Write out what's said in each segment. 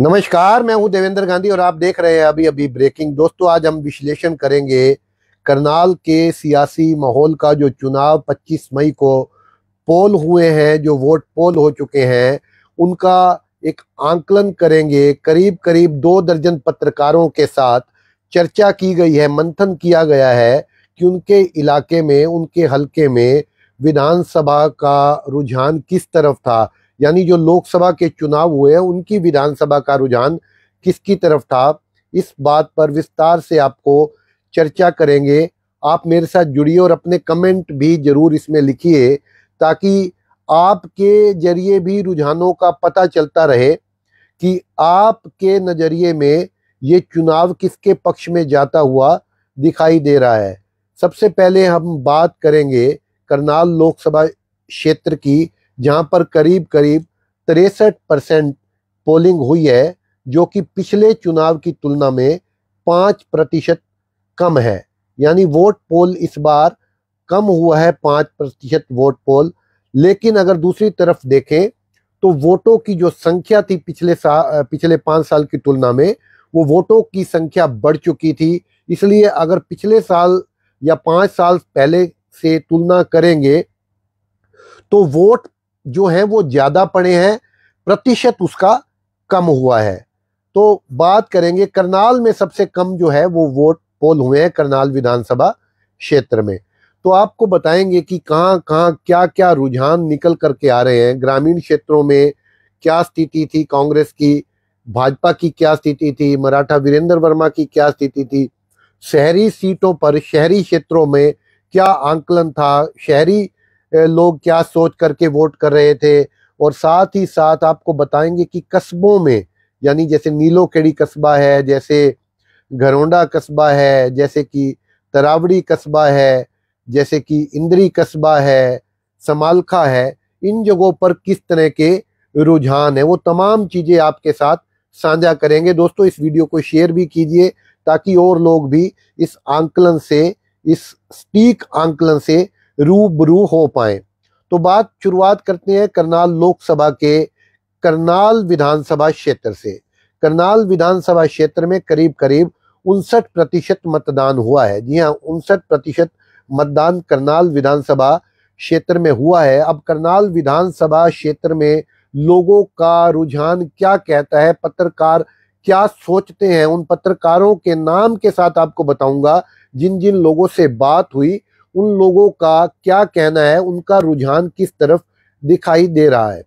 नमस्कार मैं हूं देवेंद्र गांधी और आप देख रहे हैं अभी अभी ब्रेकिंग दोस्तों आज हम विश्लेषण करेंगे करनाल के सियासी माहौल का जो चुनाव 25 मई को पोल हुए हैं जो वोट पोल हो चुके हैं उनका एक आंकलन करेंगे करीब करीब दो दर्जन पत्रकारों के साथ चर्चा की गई है मंथन किया गया है कि उनके इलाके में उनके हल्के में विधानसभा का रुझान किस तरफ था यानी जो लोकसभा के चुनाव हुए हैं उनकी विधानसभा का रुझान किसकी तरफ था इस बात पर विस्तार से आपको चर्चा करेंगे आप मेरे साथ जुड़िए और अपने कमेंट भी जरूर इसमें लिखिए ताकि आपके जरिए भी रुझानों का पता चलता रहे कि आपके नज़रिए में ये चुनाव किसके पक्ष में जाता हुआ दिखाई दे रहा है सबसे पहले हम बात करेंगे करनाल लोकसभा क्षेत्र की जहां पर करीब करीब तिरसठ परसेंट पोलिंग हुई है जो कि पिछले चुनाव की तुलना में पाँच प्रतिशत कम है यानी वोट पोल इस बार कम हुआ है पाँच प्रतिशत वोट पोल लेकिन अगर दूसरी तरफ देखें तो वोटों की जो संख्या थी पिछले साल पिछले पाँच साल की तुलना में वो वोटों की संख्या बढ़ चुकी थी इसलिए अगर पिछले साल या पाँच साल पहले से तुलना करेंगे तो वोट जो है वो ज़्यादा पड़े हैं प्रतिशत उसका कम हुआ है तो बात करेंगे करनाल में सबसे कम जो है वो वोट पोल हुए हैं करनाल विधानसभा क्षेत्र में तो आपको बताएंगे कि कहाँ कहाँ क्या क्या रुझान निकल करके आ रहे हैं ग्रामीण क्षेत्रों में क्या स्थिति थी कांग्रेस की भाजपा की क्या स्थिति थी मराठा वीरेंद्र वर्मा की क्या स्थिति थी शहरी सीटों पर शहरी क्षेत्रों में क्या आंकलन था शहरी लोग क्या सोच करके वोट कर रहे थे और साथ ही साथ आपको बताएंगे कि कस्बों में यानी जैसे नीलो केड़ी कस्बा है जैसे घरोंडा कस्बा है जैसे कि तरावड़ी कस्बा है जैसे कि इंद्री कस्बा है समालखा है इन जगहों पर किस तरह के रुझान है वो तमाम चीज़ें आपके साथ साझा करेंगे दोस्तों इस वीडियो को शेयर भी कीजिए ताकि और लोग भी इस आंकलन से इस स्टीक आंकलन से रूबरू हो पाए तो बात शुरुआत करते हैं करनाल लोकसभा के करनाल विधानसभा क्षेत्र से करनाल विधानसभा क्षेत्र में करीब करीब उनसठ प्रतिशत मतदान हुआ है जी हाँ उनसठ प्रतिशत मतदान करनाल विधानसभा क्षेत्र में हुआ है अब करनाल विधानसभा क्षेत्र में लोगों का रुझान क्या कहता है पत्रकार क्या सोचते हैं उन पत्रकारों के नाम के साथ आपको बताऊंगा जिन जिन लोगों से बात हुई उन लोगों का क्या कहना है उनका रुझान किस तरफ दिखाई दे रहा है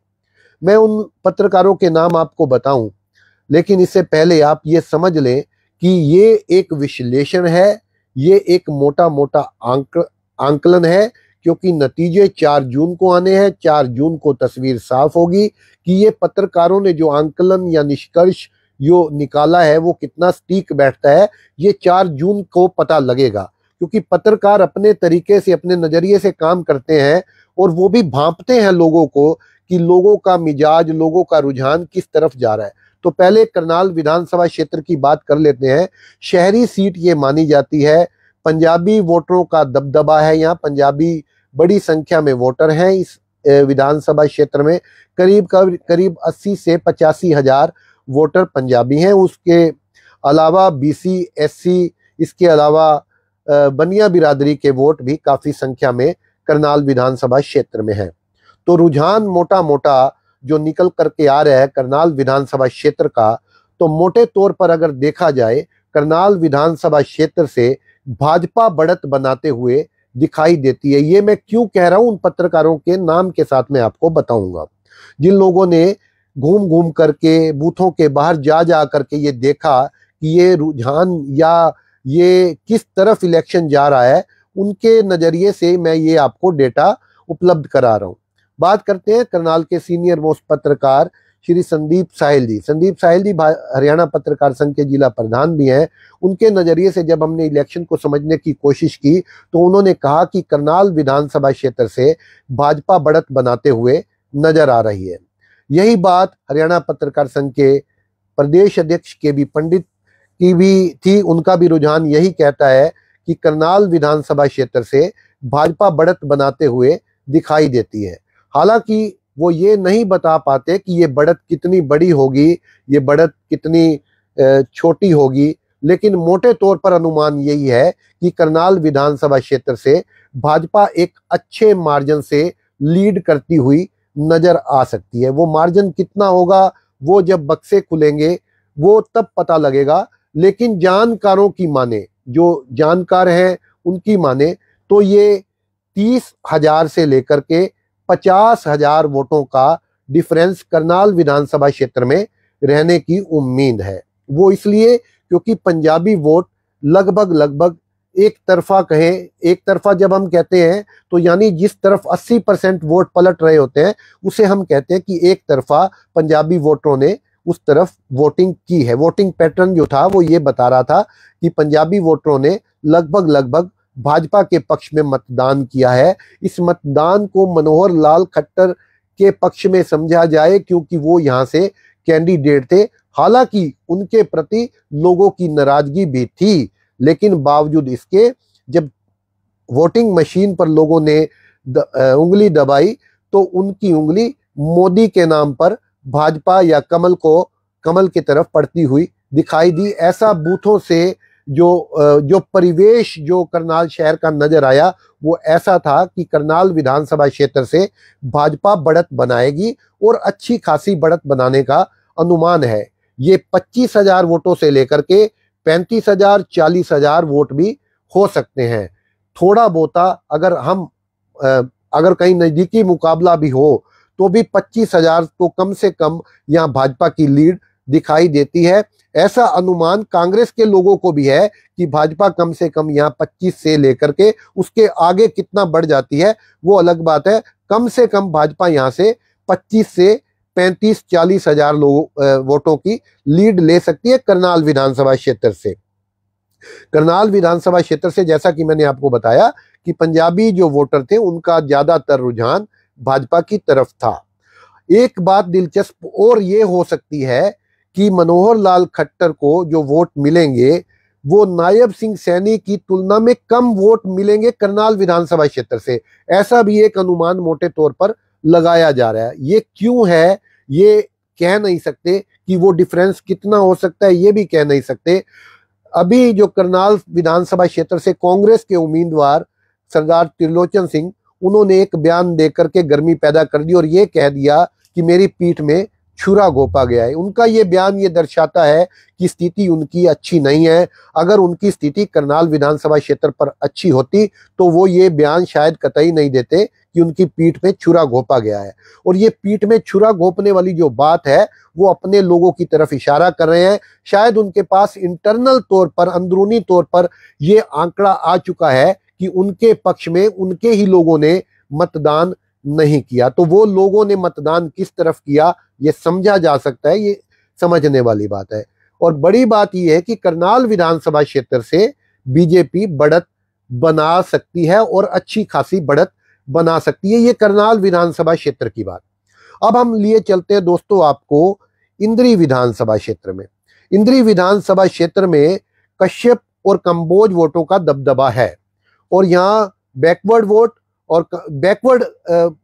मैं उन पत्रकारों के नाम आपको बताऊं लेकिन इससे पहले आप ये समझ लें कि ये एक विश्लेषण है ये एक मोटा मोटा आंक आंकलन है क्योंकि नतीजे 4 जून को आने हैं 4 जून को तस्वीर साफ होगी कि ये पत्रकारों ने जो आंकलन या निष्कर्ष जो निकाला है वो कितना स्टीक बैठता है ये 4 जून को पता लगेगा क्योंकि पत्रकार अपने तरीके से अपने नज़रिए से काम करते हैं और वो भी भांपते हैं लोगों को कि लोगों का मिजाज लोगों का रुझान किस तरफ जा रहा है तो पहले करनाल विधानसभा क्षेत्र की बात कर लेते हैं शहरी सीट ये मानी जाती है पंजाबी वोटरों का दबदबा है यहाँ पंजाबी बड़ी संख्या में वोटर हैं इस विधानसभा क्षेत्र में करीब करीब 80 से पचासी हजार वोटर पंजाबी हैं उसके अलावा बीसी एससी इसके अलावा बनिया बिरादरी के वोट भी काफ़ी संख्या में करनाल विधानसभा क्षेत्र में है तो रुझान मोटा मोटा जो निकल करके आ रहा है करनाल विधानसभा क्षेत्र का तो मोटे तौर पर अगर देखा जाए करनाल विधानसभा क्षेत्र से भाजपा बढ़त बनाते हुए दिखाई देती है ये मैं क्यों कह रहा हूं उन पत्रकारों के नाम के साथ मैं आपको बताऊंगा जिन लोगों ने घूम घूम करके बूथों के बाहर जा जा करके ये देखा कि ये रुझान या ये किस तरफ इलेक्शन जा रहा है उनके नज़रिए से मैं ये आपको डेटा उपलब्ध करा रहा हूँ बात करते हैं करनाल के सीनियर मोस्ट पत्रकार श्री संदीप साहिल जी संदीप साहिल जी हरियाणा पत्रकार संघ के जिला प्रधान भी हैं उनके नज़रिए से जब हमने इलेक्शन को समझने की कोशिश की तो उन्होंने कहा कि करनाल विधानसभा क्षेत्र से भाजपा बढ़त बनाते हुए नजर आ रही है यही बात हरियाणा पत्रकार संघ के प्रदेश अध्यक्ष के बी पंडित की भी थी उनका भी रुझान यही कहता है कि करनाल विधानसभा क्षेत्र से भाजपा बढ़त बनाते हुए दिखाई देती है हालांकि वो ये नहीं बता पाते कि ये बढ़त कितनी बड़ी होगी ये बढ़त कितनी छोटी होगी लेकिन मोटे तौर पर अनुमान यही है कि करनाल विधानसभा क्षेत्र से भाजपा एक अच्छे मार्जिन से लीड करती हुई नज़र आ सकती है वो मार्जिन कितना होगा वो जब बक्से खुलेंगे वो तब पता लगेगा लेकिन जानकारों की माने जो जानकार हैं उनकी माने तो ये तीस हजार से लेकर के पचास हजार वोटों का डिफरेंस करनाल विधानसभा क्षेत्र में रहने की उम्मीद है वो इसलिए क्योंकि पंजाबी वोट लगभग लगभग एक तरफा कहें एक तरफा जब हम कहते हैं तो यानी जिस तरफ 80 परसेंट वोट पलट रहे होते हैं उसे हम कहते हैं कि एक तरफा पंजाबी वोटरों ने उस तरफ वोटिंग की है वोटिंग पैटर्न जो था वो ये बता रहा था कि पंजाबी वोटरों ने लगभग लगभग भाजपा के पक्ष में मतदान किया है इस मतदान को मनोहर लाल खट्टर के पक्ष में समझा जाए क्योंकि वो यहाँ से कैंडिडेट थे हालांकि उनके प्रति लोगों की नाराजगी भी थी लेकिन बावजूद इसके जब वोटिंग मशीन पर लोगों ने द, उंगली दबाई तो उनकी उंगली मोदी के नाम पर भाजपा या कमल को कमल की तरफ पड़ती हुई दिखाई दी ऐसा बूथों से जो जो परिवेश जो करनाल शहर का नजर आया वो ऐसा था कि करनाल विधानसभा क्षेत्र से भाजपा बढ़त बनाएगी और अच्छी खासी बढ़त बनाने का अनुमान है ये पच्चीस हजार वोटों से लेकर के पैंतीस हजार चालीस हजार वोट भी हो सकते हैं थोड़ा बोता अगर हम अगर कहीं नज़दीकी मुकाबला भी हो तो भी पच्चीस हजार तो कम से कम यहाँ भाजपा की लीड दिखाई देती है ऐसा अनुमान कांग्रेस के लोगों को भी है कि भाजपा कम से कम यहाँ 25 से लेकर के उसके आगे कितना बढ़ जाती है वो अलग बात है कम से कम भाजपा यहाँ से 25 से 35 चालीस हजार लोगों वोटों की लीड ले सकती है करनाल विधानसभा क्षेत्र से करनाल विधानसभा क्षेत्र से जैसा कि मैंने आपको बताया कि पंजाबी जो वोटर थे उनका ज्यादातर रुझान भाजपा की तरफ था एक बात दिलचस्प और ये हो सकती है कि मनोहर लाल खट्टर को जो वोट मिलेंगे वो नायब सिंह सैनी की तुलना में कम वोट मिलेंगे करनाल विधानसभा क्षेत्र से ऐसा भी एक अनुमान मोटे तौर पर लगाया जा रहा है ये क्यों है ये कह नहीं सकते कि वो डिफरेंस कितना हो सकता है ये भी कह नहीं सकते अभी जो करनाल विधानसभा क्षेत्र से कांग्रेस के उम्मीदवार सरदार त्रिलोचन सिंह उन्होंने एक बयान दे करके गर्मी पैदा कर दी और ये कह दिया कि मेरी पीठ में छुरा घोपा गया है उनका ये बयान ये दर्शाता है कि स्थिति उनकी अच्छी नहीं है अगर उनकी स्थिति करनाल विधानसभा क्षेत्र पर अच्छी होती तो वो ये बयान शायद कतई नहीं देते कि उनकी पीठ में छुरा घोपा गया है और ये पीठ में छुरा घोपने वाली जो बात है वो अपने लोगों की तरफ इशारा कर रहे हैं शायद उनके पास इंटरनल तौर पर अंदरूनी तौर पर ये आंकड़ा आ चुका है कि उनके पक्ष में उनके ही लोगों ने मतदान नहीं किया तो वो लोगों ने मतदान किस तरफ किया ये समझा जा सकता है ये समझने वाली बात है और बड़ी बात यह है कि करनाल विधानसभा क्षेत्र से बीजेपी बढ़त बना सकती है और अच्छी खासी बढ़त बना सकती है ये करनाल विधानसभा क्षेत्र की बात अब हम लिए चलते हैं दोस्तों आपको इंद्री विधानसभा क्षेत्र में इंद्री विधानसभा क्षेत्र में कश्यप और कंबोज वोटों का दबदबा है और यहाँ बैकवर्ड वोट और बैकवर्ड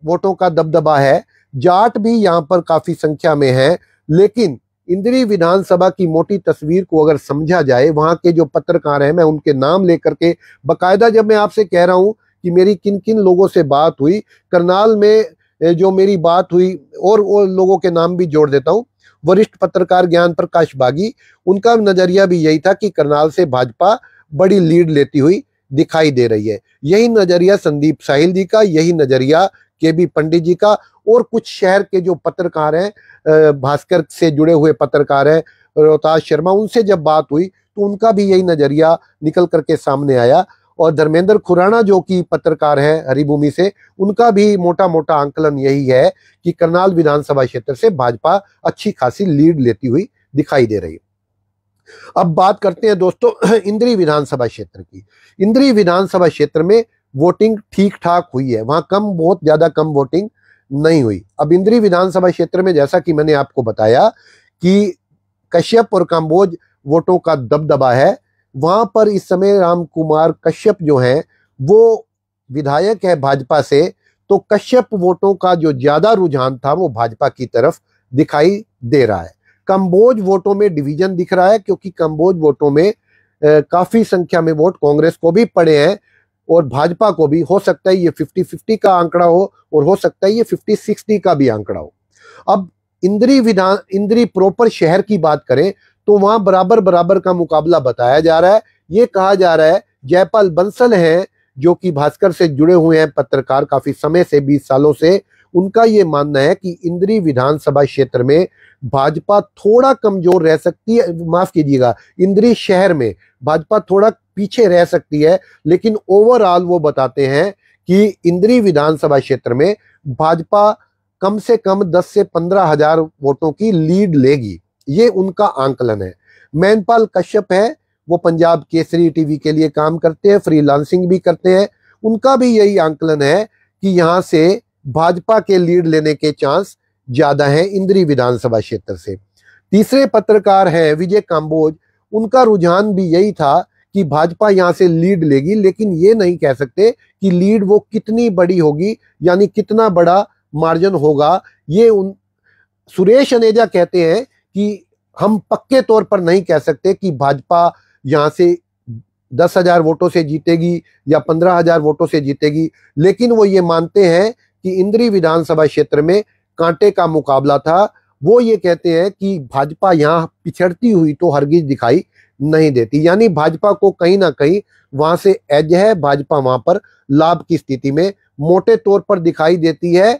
वोटों का दबदबा है जाट भी यहाँ पर काफ़ी संख्या में है लेकिन इंद्री विधानसभा की मोटी तस्वीर को अगर समझा जाए वहां के जो पत्रकार हैं मैं उनके नाम लेकर के बकायदा जब मैं आपसे कह रहा हूं कि मेरी किन किन लोगों से बात हुई करनाल में जो मेरी बात हुई और वो लोगों के नाम भी जोड़ देता हूँ वरिष्ठ पत्रकार ज्ञान प्रकाश बागी उनका नज़रिया भी यही था कि करनाल से भाजपा बड़ी लीड लेती हुई दिखाई दे रही है यही नजरिया संदीप साहिल जी का यही नजरिया के बी पंडित जी का और कुछ शहर के जो पत्रकार हैं भास्कर से जुड़े हुए पत्रकार हैं रोहताज शर्मा उनसे जब बात हुई तो उनका भी यही नजरिया निकल करके सामने आया और धर्मेंद्र खुराना जो कि पत्रकार हैं हरिभूमि से उनका भी मोटा मोटा आंकलन यही है कि करनाल विधानसभा क्षेत्र से भाजपा अच्छी खासी लीड लेती हुई दिखाई दे रही है अब बात करते हैं दोस्तों इंद्री विधानसभा क्षेत्र की इंद्री विधानसभा क्षेत्र में वोटिंग ठीक ठाक हुई है वहां कम बहुत ज़्यादा कम वोटिंग नहीं हुई अब इंद्री विधानसभा क्षेत्र में जैसा कि मैंने आपको बताया कि कश्यप और काम्बोज वोटों का दबदबा है वहां पर इस समय राम कुमार कश्यप जो हैं वो विधायक है भाजपा से तो कश्यप वोटों का जो ज़्यादा रुझान था वो भाजपा की तरफ दिखाई दे रहा है कंबोज वोटों में डिवीजन दिख रहा है क्योंकि कंबोज वोटों में काफ़ी संख्या में वोट कांग्रेस को भी पड़े हैं और भाजपा को भी हो सकता है ये फिफ्टी फिफ्टी का आंकड़ा हो और हो सकता है ये फिफ्टी सिक्सटी का भी आंकड़ा हो अब इंद्री विधान इंद्री प्रॉपर शहर की बात करें तो वहां बराबर बराबर का मुकाबला बताया जा रहा है ये कहा जा रहा है जयपाल बंसल हैं जो कि भास्कर से जुड़े हुए हैं पत्रकार काफ़ी समय से बीस सालों से उनका ये मानना है कि इंद्री विधानसभा क्षेत्र में भाजपा थोड़ा कमजोर रह सकती है माफ कीजिएगा इंद्री शहर में भाजपा थोड़ा पीछे रह सकती है लेकिन ओवरऑल वो बताते हैं कि इंद्री विधानसभा क्षेत्र में भाजपा कम से कम 10 से पंद्रह हजार वोटों की लीड लेगी ये उनका आंकलन है मैनपाल कश्यप है वो पंजाब केसरी टीवी के लिए काम करते हैं फ्रीलांसिंग भी करते हैं उनका भी यही आंकलन है कि यहां से भाजपा के लीड लेने के चांस ज्यादा हैं इंद्री विधानसभा क्षेत्र से तीसरे पत्रकार हैं विजय काम्बोज उनका रुझान भी यही था कि भाजपा यहां से लीड लेगी लेकिन ये नहीं कह सकते कि लीड वो कितनी बड़ी होगी यानी कितना बड़ा मार्जिन होगा ये उन सुरेश अनेजा कहते हैं कि हम पक्के तौर पर नहीं कह सकते कि भाजपा यहाँ से दस हजार वोटों से जीतेगी या पंद्रह हजार वोटों से जीतेगी लेकिन वो ये मानते हैं कि इंद्री विधानसभा क्षेत्र में कांटे का मुकाबला था वो ये कहते हैं कि भाजपा यहाँ पिछड़ती हुई तो हरगिज दिखाई नहीं देती यानी भाजपा को कहीं ना कहीं वहां से एज है भाजपा वहां पर लाभ की स्थिति में मोटे तौर पर दिखाई देती है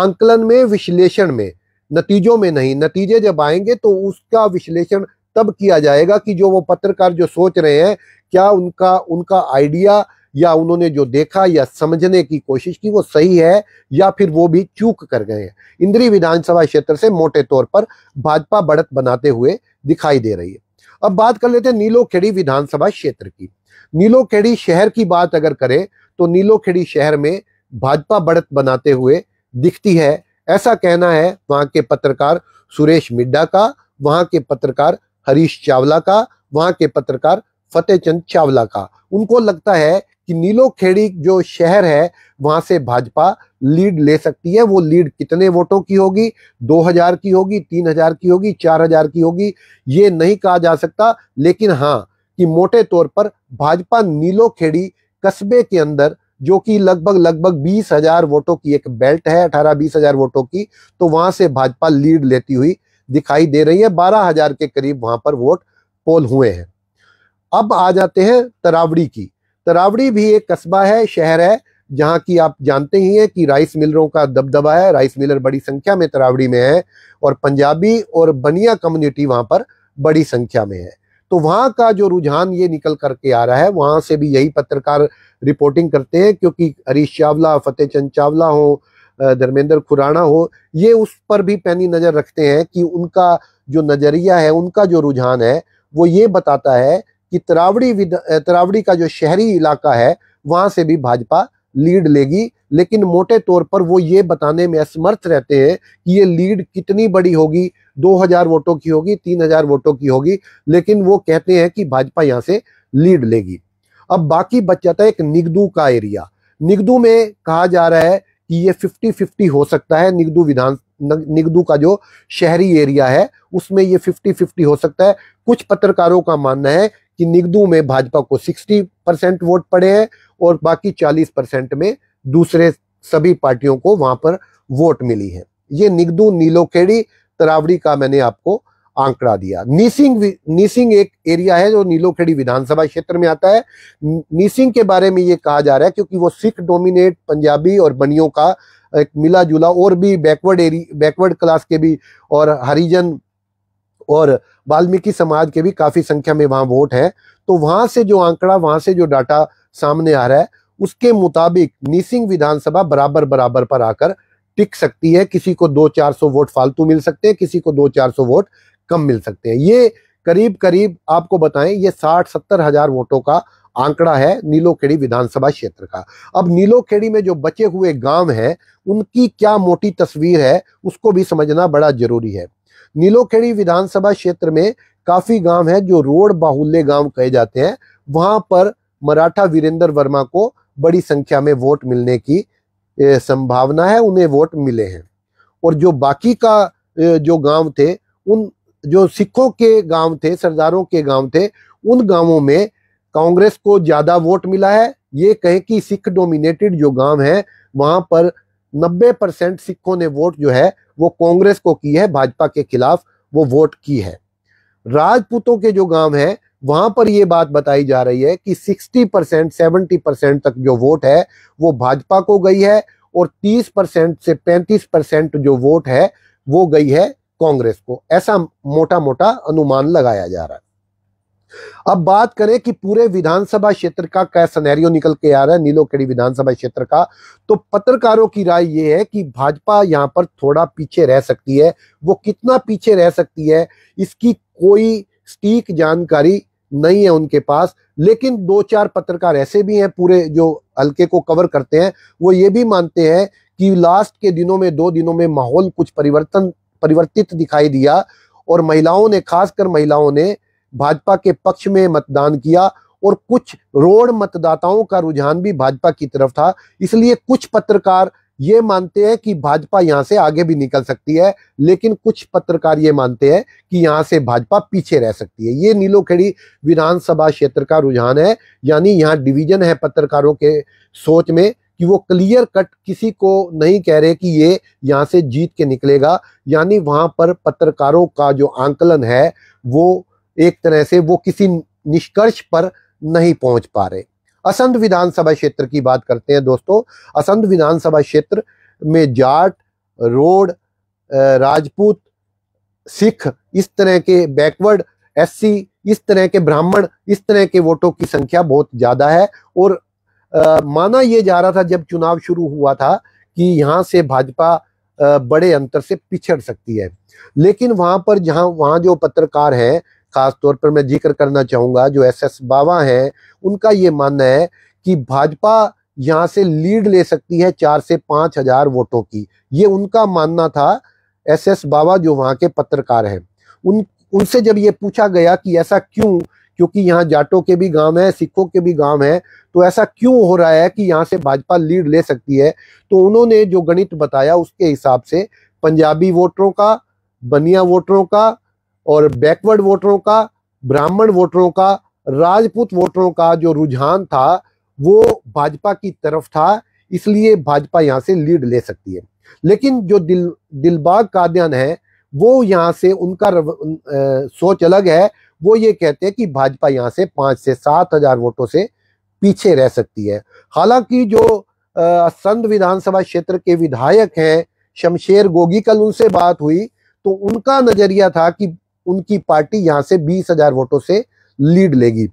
आंकलन में विश्लेषण में नतीजों में नहीं नतीजे जब आएंगे तो उसका विश्लेषण तब किया जाएगा कि जो वो पत्रकार जो सोच रहे हैं क्या उनका उनका आइडिया या उन्होंने जो देखा या समझने की कोशिश की वो सही है या फिर वो भी चूक कर गए हैं इंद्री विधानसभा क्षेत्र से मोटे तौर पर भाजपा बढ़त बनाते हुए दिखाई दे रही है अब बात कर लेते हैं नीलोखेड़ी विधानसभा क्षेत्र की नीलोखेड़ी शहर की बात अगर करें तो नीलोखेड़ी शहर में भाजपा बढ़त बनाते हुए दिखती है ऐसा कहना है वहां के पत्रकार सुरेश मिड्डा का वहां के पत्रकार हरीश चावला का वहां के पत्रकार फतेह चंद चावला का उनको लगता है कि नीलो खेड़ी जो शहर है वहां से भाजपा लीड ले सकती है वो लीड कितने वोटों की होगी 2000 की होगी 3000 की होगी 4000 की होगी ये नहीं कहा जा सकता लेकिन हाँ कि मोटे तौर पर भाजपा नीलो खेड़ी कस्बे के अंदर जो कि लगभग लगभग बीस हजार वोटों की एक बेल्ट है अठारह बीस हजार वोटों की तो वहां से भाजपा लीड लेती हुई दिखाई दे रही है बारह हजार के करीब वहां पर वोट पोल हुए हैं अब आ जाते हैं तरावड़ी की तरावड़ी भी एक कस्बा है शहर है जहाँ की आप जानते ही हैं कि राइस मिलरों का दबदबा है राइस मिलर बड़ी संख्या में तरावड़ी में है और पंजाबी और बनिया कम्युनिटी वहाँ पर बड़ी संख्या में है तो वहाँ का जो रुझान ये निकल करके आ रहा है वहाँ से भी यही पत्रकार रिपोर्टिंग करते हैं क्योंकि हरीश चावला फतेह चंद चावला हो धर्मेंद्र खुराना हो ये उस पर भी पैनी नज़र रखते हैं कि उनका जो नज़रिया है उनका जो रुझान है वो ये बताता है कि तरावड़ी तरावड़ी का जो शहरी इलाका है वहां से भी भाजपा लीड लेगी लेकिन मोटे तौर पर वो ये बताने में असमर्थ रहते हैं कि ये लीड कितनी बड़ी होगी 2000 वोटों की होगी 3000 वोटों की होगी लेकिन वो कहते हैं कि भाजपा यहाँ से लीड लेगी अब बाकी बच जाता है एक निगदू का एरिया निगदू में कहा जा रहा है कि ये 50-50 हो सकता है निगदू विधान निगदू का जो शहरी एरिया है उसमें ये 50-50 हो सकता है कुछ पत्रकारों का मानना है कि निगदू में भाजपा को 60 परसेंट वोट पड़े हैं और बाकी 40 परसेंट में दूसरे सभी पार्टियों को वहां पर वोट मिली है ये निगदू नीलोखेड़ी तरावड़ी का मैंने आपको आंकड़ा दिया नीसिंग नीसिंग एक एरिया है जो नीलोखेड़ी विधानसभा क्षेत्र में आता है नीसिंग के बारे में ये कहा जा रहा है क्योंकि वो सिख डोमिनेट पंजाबी और बनियों का एक मिला जुला और भी बैकवर्ड एरिया बैकवर्ड क्लास के भी और हरिजन और वाल्मीकि समाज के भी काफ़ी संख्या में वहां वोट है तो वहां से जो आंकड़ा वहां से जो डाटा सामने आ रहा है उसके मुताबिक नीसिंग विधानसभा बराबर बराबर पर आकर टिक सकती है किसी को दो चार सौ वोट फालतू मिल सकते हैं किसी को दो चार सौ वोट कम मिल सकते हैं ये करीब करीब आपको बताएं ये साठ सत्तर हजार वोटों का आंकड़ा है नीलोखेड़ी विधानसभा क्षेत्र का अब नीलोखेड़ी में जो बचे हुए गांव हैं उनकी क्या मोटी तस्वीर है उसको भी समझना बड़ा जरूरी है नीलोखेड़ी विधानसभा क्षेत्र में काफी गांव है जो रोड बाहुल्य गांव कहे जाते हैं वहां पर मराठा वीरेंद्र वर्मा को बड़ी संख्या में वोट मिलने की संभावना है उन्हें वोट मिले हैं और जो बाकी का जो गांव थे उन जो सिखों के गांव थे सरदारों के गांव थे उन गांवों में कांग्रेस को ज्यादा वोट मिला है ये कहें कि सिख डोमिनेटेड जो गांव है वहां पर 90 परसेंट सिखों ने वोट जो है वो कांग्रेस को की है भाजपा के खिलाफ वो वोट की है राजपूतों के जो गांव है वहां पर ये बात बताई जा रही है कि 60 परसेंट सेवेंटी परसेंट तक जो वोट है वो भाजपा को गई है और 30 परसेंट से 35 परसेंट जो वोट है वो गई है कांग्रेस को ऐसा मोटा मोटा अनुमान लगाया जा रहा है अब बात करें कि पूरे विधानसभा क्षेत्र का क्या सनेरियो निकल के आ रहा है नीलोखेड़ी विधानसभा क्षेत्र का तो पत्रकारों की राय यह है कि भाजपा यहाँ पर थोड़ा पीछे रह सकती है वो कितना पीछे रह सकती है इसकी कोई स्टीक जानकारी नहीं है उनके पास लेकिन दो चार पत्रकार ऐसे भी हैं पूरे जो हल्के को कवर करते हैं वो ये भी मानते हैं कि लास्ट के दिनों में दो दिनों में माहौल कुछ परिवर्तन परिवर्तित दिखाई दिया और महिलाओं ने खासकर महिलाओं ने भाजपा के पक्ष में मतदान किया और कुछ रोड मतदाताओं का रुझान भी भाजपा की तरफ था इसलिए कुछ पत्रकार ये मानते हैं कि भाजपा यहाँ से आगे भी निकल सकती है लेकिन कुछ पत्रकार ये मानते हैं कि यहाँ से भाजपा पीछे रह सकती है ये नीलोखेड़ी विधानसभा क्षेत्र का रुझान है यानी यहाँ डिवीजन है पत्रकारों के सोच में कि वो क्लियर कट किसी को नहीं कह रहे कि ये यहाँ से जीत के निकलेगा यानी वहां पर पत्रकारों का जो आंकलन है वो एक तरह से वो किसी निष्कर्ष पर नहीं पहुंच पा रहे असंध विधानसभा क्षेत्र की बात करते हैं दोस्तों असंध विधानसभा क्षेत्र में जाट रोड राजपूत सिख इस तरह के बैकवर्ड एससी इस तरह के ब्राह्मण इस तरह के वोटों की संख्या बहुत ज़्यादा है और आ, माना यह जा रहा था जब चुनाव शुरू हुआ था कि यहां से भाजपा बड़े अंतर से पिछड़ सकती है लेकिन वहां पर जहां वहां जो पत्रकार हैं ख़ास तौर पर मैं जिक्र करना चाहूंगा जो एस एस बावा हैं उनका ये मानना है कि भाजपा यहाँ से लीड ले सकती है चार से पांच हज़ार वोटों की ये उनका मानना था एस एस बाबा जो वहां के पत्रकार हैं उन उनसे जब ये पूछा गया कि ऐसा क्यों क्योंकि यहाँ जाटों के भी गांव है सिखों के भी गांव है तो ऐसा क्यों हो रहा है कि यहाँ से भाजपा लीड ले सकती है तो उन्होंने जो गणित बताया उसके हिसाब से पंजाबी वोटरों का बनिया वोटरों का और बैकवर्ड वोटरों का ब्राह्मण वोटरों का राजपूत वोटरों का जो रुझान था वो भाजपा की तरफ था इसलिए भाजपा यहाँ से लीड ले सकती है लेकिन जो दिल दिलबाग कादियान है वो यहाँ से उनका रव, आ, सोच अलग है वो ये कहते हैं कि भाजपा यहाँ से पाँच से सात हजार वोटों से पीछे रह सकती है हालांकि जो आ, संत विधानसभा क्षेत्र के विधायक हैं शमशेर गोगी कल उनसे बात हुई तो उनका नजरिया था कि उनकी पार्टी यहां से बीस हजार वोटों से लीड लेगी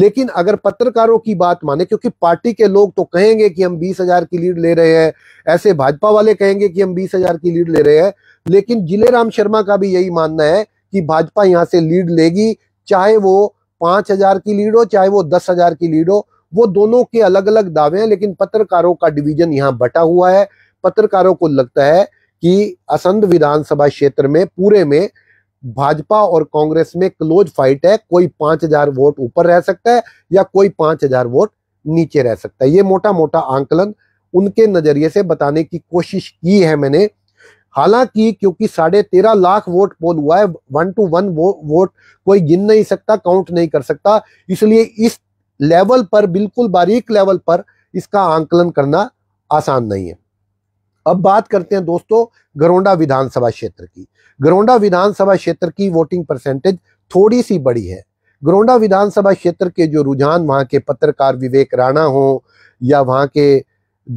लेकिन अगर पत्रकारों की बात माने क्योंकि पार्टी के लोग तो कहेंगे कि हम बीस हजार की लीड ले रहे हैं ऐसे भाजपा वाले कहेंगे कि हम बीस हजार की लीड ले रहे हैं लेकिन जिले राम शर्मा का भी यही मानना है कि भाजपा यहां से लीड लेगी चाहे वो पांच हजार की लीड हो चाहे वो दस हजार की लीड हो वो दोनों के अलग अलग दावे हैं लेकिन पत्रकारों का डिवीजन यहां बटा हुआ है पत्रकारों को लगता है कि असंध विधानसभा क्षेत्र में पूरे में भाजपा और कांग्रेस में क्लोज फाइट है कोई पांच हजार वोट ऊपर रह सकता है या कोई पांच हजार वोट नीचे रह सकता है ये मोटा मोटा आंकलन उनके नजरिए से बताने की कोशिश की है मैंने हालांकि क्योंकि साढ़े तेरह लाख वोट पोल हुआ है वन टू वन वो, वोट कोई गिन नहीं सकता काउंट नहीं कर सकता इसलिए इस लेवल पर बिल्कुल बारीक लेवल पर इसका आंकलन करना आसान नहीं है अब बात करते हैं दोस्तों गरोंडा विधानसभा क्षेत्र की गरोंडा विधानसभा क्षेत्र की वोटिंग परसेंटेज थोड़ी सी बड़ी है गरोंडा विधानसभा क्षेत्र के जो रुझान वहाँ के पत्रकार विवेक राणा हों या वहाँ के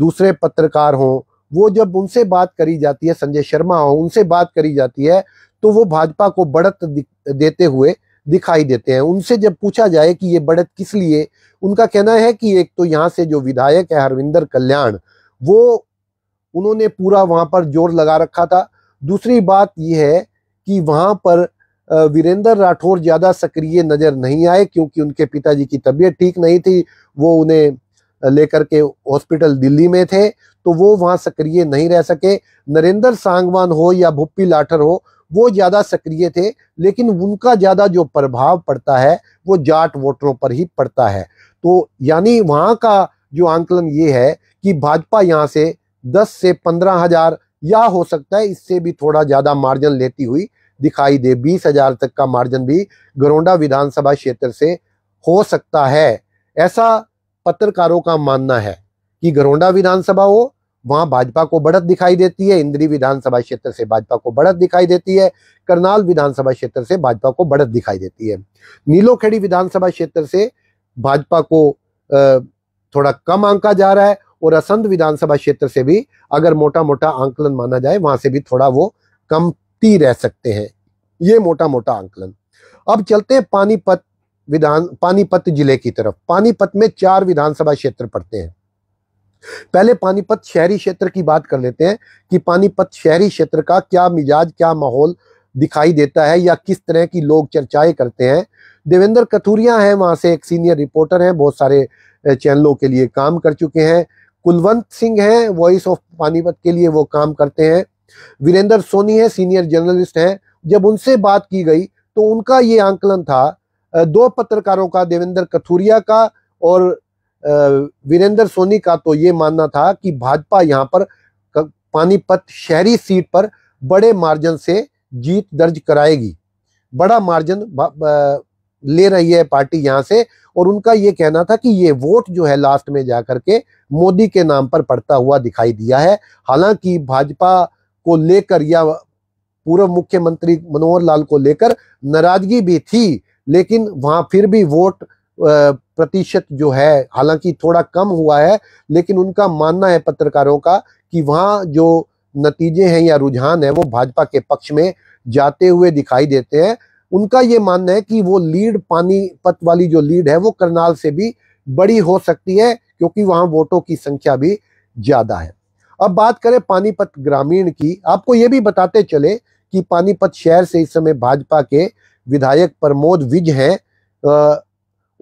दूसरे पत्रकार हों वो जब उनसे बात करी जाती है संजय शर्मा हो उनसे बात करी जाती है तो वो भाजपा को बढ़त देते हुए दिखाई देते हैं उनसे जब पूछा जाए कि ये बढ़त किस लिए उनका कहना है कि एक तो यहाँ से जो विधायक है हरविंदर कल्याण वो उन्होंने पूरा वहाँ पर जोर लगा रखा था दूसरी बात यह है कि वहाँ पर वीरेंद्र राठौर ज़्यादा सक्रिय नज़र नहीं आए क्योंकि उनके पिताजी की तबीयत ठीक नहीं थी वो उन्हें लेकर के हॉस्पिटल दिल्ली में थे तो वो वहाँ सक्रिय नहीं रह सके नरेंद्र सांगवान हो या भुप्पी लाठर हो वो ज़्यादा सक्रिय थे लेकिन उनका ज़्यादा जो प्रभाव पड़ता है वो जाट वोटरों पर ही पड़ता है तो यानी वहाँ का जो आंकलन ये है कि भाजपा यहाँ से दस से पंद्रह हजार या हो सकता है इससे भी थोड़ा ज़्यादा मार्जिन लेती हुई दिखाई दे बीस हजार तक का मार्जिन भी गरोंडा विधानसभा क्षेत्र से हो सकता है ऐसा पत्रकारों का मानना है कि गरोंडा विधानसभा हो वहां भाजपा को बढ़त दिखाई देती है इंद्री विधानसभा क्षेत्र से भाजपा को बढ़त दिखाई देती है करनाल विधानसभा क्षेत्र से भाजपा को बढ़त दिखाई देती है नीलोखेड़ी विधानसभा क्षेत्र से भाजपा को थोड़ा कम आंका जा रहा है और असंध विधानसभा क्षेत्र से भी अगर मोटा मोटा आंकलन माना जाए वहां से भी थोड़ा वो कमती रह सकते हैं ये मोटा मोटा आंकलन अब चलते हैं पानीपत विधान पानीपत जिले की तरफ पानीपत में चार विधानसभा क्षेत्र पड़ते हैं पहले पानीपत शहरी क्षेत्र की बात कर लेते हैं कि पानीपत शहरी क्षेत्र का क्या मिजाज क्या माहौल दिखाई देता है या किस तरह की लोग चर्चाएं करते हैं देवेंद्र कथूरिया हैं वहां से एक सीनियर रिपोर्टर हैं बहुत सारे चैनलों के लिए काम कर चुके हैं कुलवंत सिंह हैं वॉइस ऑफ पानीपत के लिए वो काम करते हैं वीरेंद्र सोनी है सीनियर जर्नलिस्ट हैं जब उनसे बात की गई तो उनका ये आंकलन था दो पत्रकारों का देवेंद्र कथुरिया का और वीरेंद्र सोनी का तो ये मानना था कि भाजपा यहाँ पर पानीपत शहरी सीट पर बड़े मार्जिन से जीत दर्ज कराएगी बड़ा मार्जिन ले रही है पार्टी यहाँ से और उनका ये कहना था कि ये वोट जो है लास्ट में जा करके मोदी के नाम पर पड़ता हुआ दिखाई दिया है हालांकि भाजपा को लेकर या पूर्व मुख्यमंत्री मनोहर लाल को लेकर नाराजगी भी थी लेकिन वहां फिर भी वोट प्रतिशत जो है हालांकि थोड़ा कम हुआ है लेकिन उनका मानना है पत्रकारों का कि वहां जो नतीजे हैं या रुझान है वो भाजपा के पक्ष में जाते हुए दिखाई देते हैं उनका ये मानना है कि वो लीड पानीपत वाली जो लीड है वो करनाल से भी बड़ी हो सकती है क्योंकि वहां वोटों की संख्या भी ज्यादा है अब बात करें पानीपत ग्रामीण की आपको ये भी बताते चले कि पानीपत शहर से इस समय भाजपा के विधायक प्रमोद विज हैं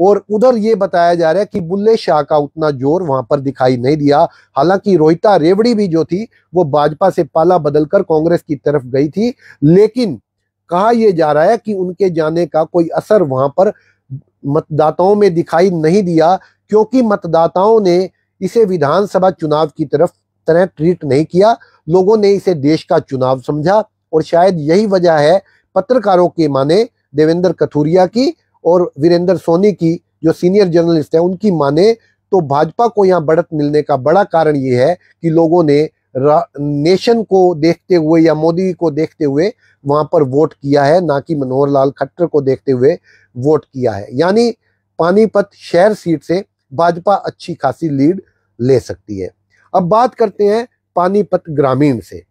और उधर ये बताया जा रहा है कि बुल्ले शाह का उतना जोर वहां पर दिखाई नहीं दिया हालांकि रोहिता रेवड़ी भी जो थी वो भाजपा से पाला बदलकर कांग्रेस की तरफ गई थी लेकिन कहा यह जा रहा है कि उनके जाने का कोई असर वहां पर मतदाताओं में दिखाई नहीं दिया क्योंकि मतदाताओं ने इसे विधानसभा चुनाव की तरफ तरह ट्रीट नहीं किया लोगों ने इसे देश का चुनाव समझा और शायद यही वजह है पत्रकारों के माने देवेंद्र कथूरिया की और वीरेंद्र सोनी की जो सीनियर जर्नलिस्ट है उनकी माने तो भाजपा को यहाँ बढ़त मिलने का बड़ा कारण ये है कि लोगों ने नेशन को देखते हुए या मोदी को देखते हुए वहां पर वोट किया है ना कि मनोहर लाल खट्टर को देखते हुए वोट किया है यानी पानीपत शहर सीट से भाजपा अच्छी खासी लीड ले सकती है अब बात करते हैं पानीपत ग्रामीण से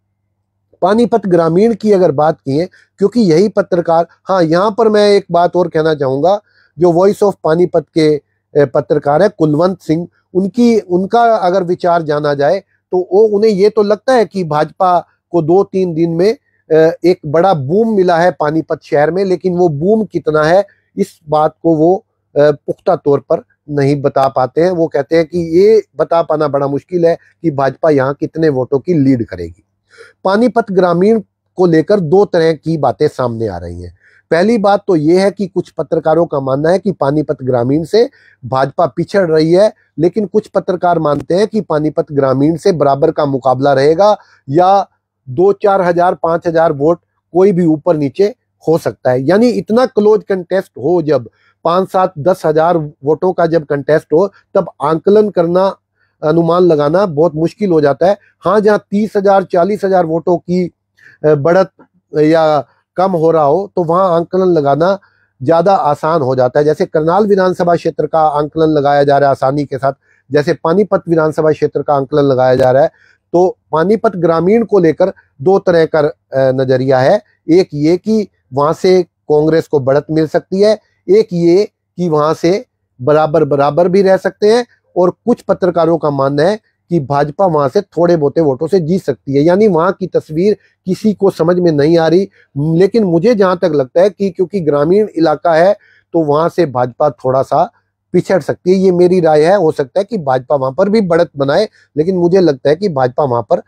पानीपत ग्रामीण की अगर बात की है क्योंकि यही पत्रकार हाँ यहां पर मैं एक बात और कहना चाहूंगा जो वॉइस ऑफ पानीपत के पत्रकार है कुलवंत सिंह उनकी उनका अगर विचार जाना जाए तो वो उन्हें ये तो लगता है कि भाजपा को दो तीन दिन में एक बड़ा बूम मिला है पानीपत शहर में लेकिन वो बूम कितना है इस बात को वो पुख्ता तौर पर नहीं बता पाते हैं वो कहते हैं कि ये बता पाना बड़ा मुश्किल है कि भाजपा यहाँ कितने वोटों की लीड करेगी पानीपत ग्रामीण को लेकर दो तरह की बातें सामने आ रही हैं पहली बात तो ये है कि कुछ पत्रकारों का मानना है कि पानीपत ग्रामीण से भाजपा पिछड़ रही है लेकिन कुछ पत्रकार मानते हैं कि पानीपत ग्रामीण से बराबर का मुकाबला रहेगा या दो चार हजार पांच हजार वोट कोई भी ऊपर नीचे हो सकता है यानी इतना क्लोज कंटेस्ट हो जब पांच सात दस हजार वोटों का जब कंटेस्ट हो तब आंकलन करना अनुमान लगाना बहुत मुश्किल हो जाता है हाँ जहां तीस हजार चालीस हजार वोटों की बढ़त या कम हो रहा हो तो वहां आंकलन लगाना ज़्यादा आसान हो जाता है जैसे करनाल विधानसभा क्षेत्र का आंकलन लगाया जा रहा है आसानी के साथ जैसे पानीपत विधानसभा क्षेत्र का आंकलन लगाया जा रहा है तो पानीपत ग्रामीण को लेकर दो तरह का नज़रिया है एक ये कि वहां से कांग्रेस को बढ़त मिल सकती है एक ये कि वहां से बराबर बराबर भी रह सकते हैं और कुछ पत्रकारों का मानना है कि भाजपा वहां से थोड़े बहुत वोटों से जीत सकती है यानी वहां की तस्वीर किसी को समझ में नहीं आ रही लेकिन मुझे जहां तक लगता है कि क्योंकि ग्रामीण इलाका है तो वहां से भाजपा थोड़ा सा पिछड़ सकती है ये मेरी राय है हो सकता है कि भाजपा वहां पर भी बढ़त बनाए लेकिन मुझे लगता है कि भाजपा वहां पर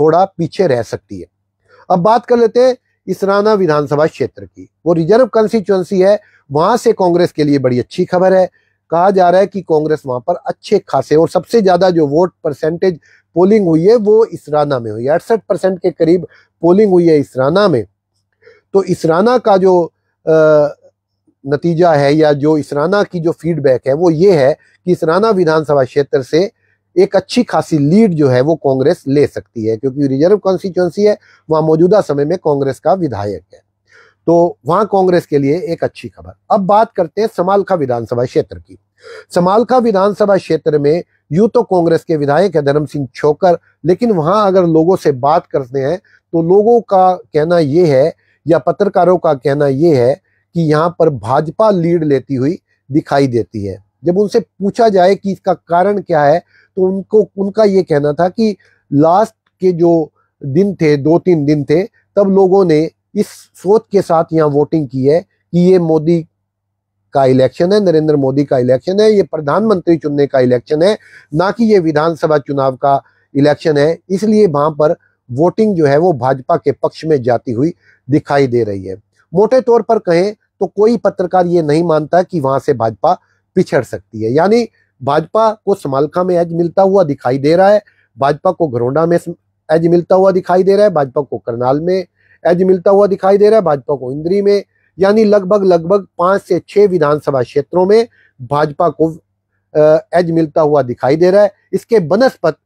थोड़ा पीछे रह सकती है अब बात कर लेते हैं इसराना विधानसभा क्षेत्र की वो रिजर्व कॉन्स्टिट्युएंसी है वहां से कांग्रेस के लिए बड़ी अच्छी खबर है कहा जा रहा है कि कांग्रेस वहां पर अच्छे खासे और सबसे ज्यादा जो वोट परसेंटेज पोलिंग हुई है वो इसराना में हुई है अड़सठ परसेंट के करीब पोलिंग हुई है इसराना में तो इसराना का जो आ, नतीजा है या जो इसराना की जो फीडबैक है वो ये है कि इसराना विधानसभा क्षेत्र से एक अच्छी खासी लीड जो है वो कांग्रेस ले सकती है क्योंकि रिजर्व कॉन्स्टिट्युएंसी है वहां मौजूदा समय में कांग्रेस का विधायक है तो वहां कांग्रेस के लिए एक अच्छी खबर अब बात करते हैं समालखा विधानसभा क्षेत्र की समालखा विधानसभा क्षेत्र में यू तो कांग्रेस के विधायक है धर्म सिंह छोकर लेकिन वहां अगर लोगों से बात करते हैं तो लोगों का कहना यह है या पत्रकारों का कहना यह है कि यहां पर भाजपा लीड लेती हुई दिखाई देती है जब उनसे पूछा जाए कि इसका कारण क्या है तो उनको उनका ये कहना था कि लास्ट के जो दिन थे दो तीन दिन थे तब लोगों ने इस सोच के साथ यहाँ वोटिंग की है कि ये मोदी का इलेक्शन है नरेंद्र मोदी का इलेक्शन है ये प्रधानमंत्री चुनने का इलेक्शन है ना कि ये विधानसभा चुनाव का इलेक्शन है इसलिए वहां पर वोटिंग जो है वो भाजपा के पक्ष में जाती हुई दिखाई दे रही है मोटे तौर पर कहें तो कोई पत्रकार ये नहीं मानता कि वहां से भाजपा पिछड़ सकती है यानी भाजपा को समालखा में एज मिलता हुआ दिखाई दे रहा है भाजपा को घरोंडा में एज मिलता हुआ दिखाई दे रहा है भाजपा को करनाल में एज मिलता हुआ दिखाई दे रहा है भाजपा को इंद्री में यानी लगभग लगभग पांच से छह विधानसभा क्षेत्रों में भाजपा को एज मिलता हुआ दिखाई दे रहा है इसके बनस्पत